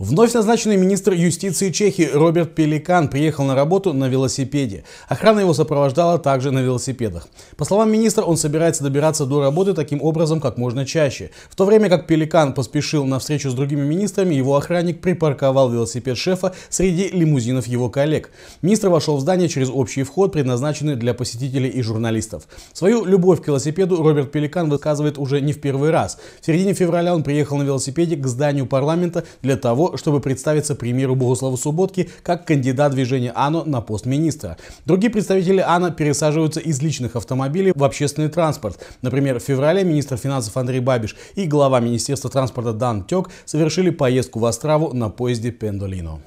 Вновь назначенный министр юстиции Чехии Роберт Пеликан приехал на работу на велосипеде. Охрана его сопровождала также на велосипедах. По словам министра, он собирается добираться до работы таким образом как можно чаще. В то время как Пеликан поспешил на встречу с другими министрами, его охранник припарковал велосипед шефа среди лимузинов его коллег. Министр вошел в здание через общий вход, предназначенный для посетителей и журналистов. Свою любовь к велосипеду Роберт Пеликан высказывает уже не в первый раз. В середине февраля он приехал на велосипеде к зданию парламента для того, чтобы представиться премьеру Богуславу Субботке как кандидат движения АНО на пост министра. Другие представители АНО пересаживаются из личных автомобилей в общественный транспорт. Например, в феврале министр финансов Андрей Бабиш и глава Министерства транспорта Дан Тек совершили поездку в Острову на поезде Пендолино.